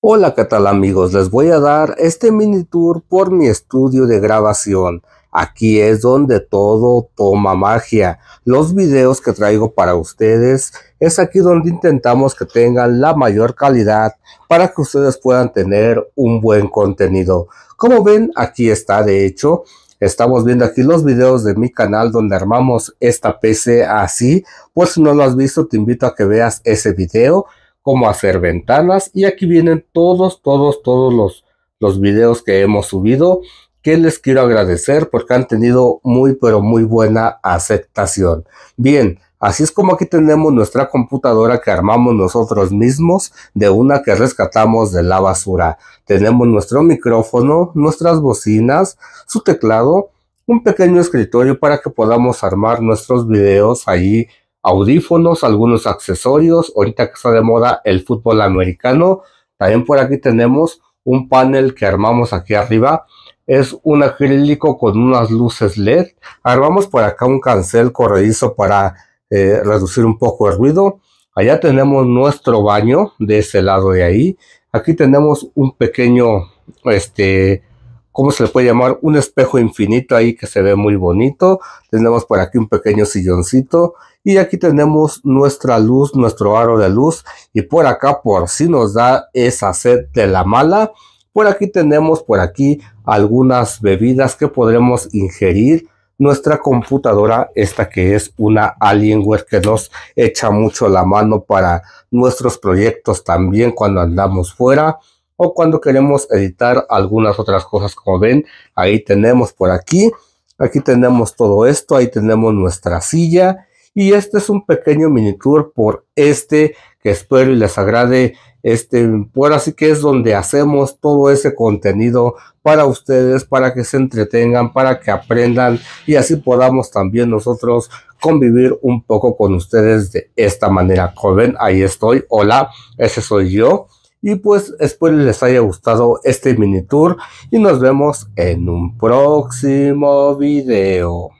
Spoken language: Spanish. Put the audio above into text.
Hola qué tal amigos, les voy a dar este mini tour por mi estudio de grabación. Aquí es donde todo toma magia. Los videos que traigo para ustedes es aquí donde intentamos que tengan la mayor calidad para que ustedes puedan tener un buen contenido. Como ven, aquí está de hecho. Estamos viendo aquí los videos de mi canal donde armamos esta PC así. pues si no lo has visto, te invito a que veas ese video cómo hacer ventanas y aquí vienen todos, todos, todos los, los videos que hemos subido que les quiero agradecer porque han tenido muy pero muy buena aceptación. Bien, así es como aquí tenemos nuestra computadora que armamos nosotros mismos de una que rescatamos de la basura. Tenemos nuestro micrófono, nuestras bocinas, su teclado, un pequeño escritorio para que podamos armar nuestros videos ahí audífonos, algunos accesorios. Ahorita que está de moda el fútbol americano. También por aquí tenemos un panel que armamos aquí arriba. Es un acrílico con unas luces LED. Armamos por acá un cancel corredizo para eh, reducir un poco el ruido. Allá tenemos nuestro baño de ese lado de ahí. Aquí tenemos un pequeño este, ¿cómo se le puede llamar? Un espejo infinito ahí que se ve muy bonito. Tenemos por aquí un pequeño silloncito. Y aquí tenemos nuestra luz, nuestro aro de luz. Y por acá, por si nos da esa sed de la mala. Por aquí tenemos, por aquí, algunas bebidas que podremos ingerir. Nuestra computadora, esta que es una Alienware que nos echa mucho la mano para nuestros proyectos también cuando andamos fuera o cuando queremos editar algunas otras cosas como ven ahí tenemos por aquí aquí tenemos todo esto ahí tenemos nuestra silla y este es un pequeño mini tour por este que espero y les agrade este por pues así que es donde hacemos todo ese contenido para ustedes para que se entretengan para que aprendan y así podamos también nosotros convivir un poco con ustedes de esta manera como ven ahí estoy hola ese soy yo y pues espero les haya gustado este mini tour y nos vemos en un próximo video.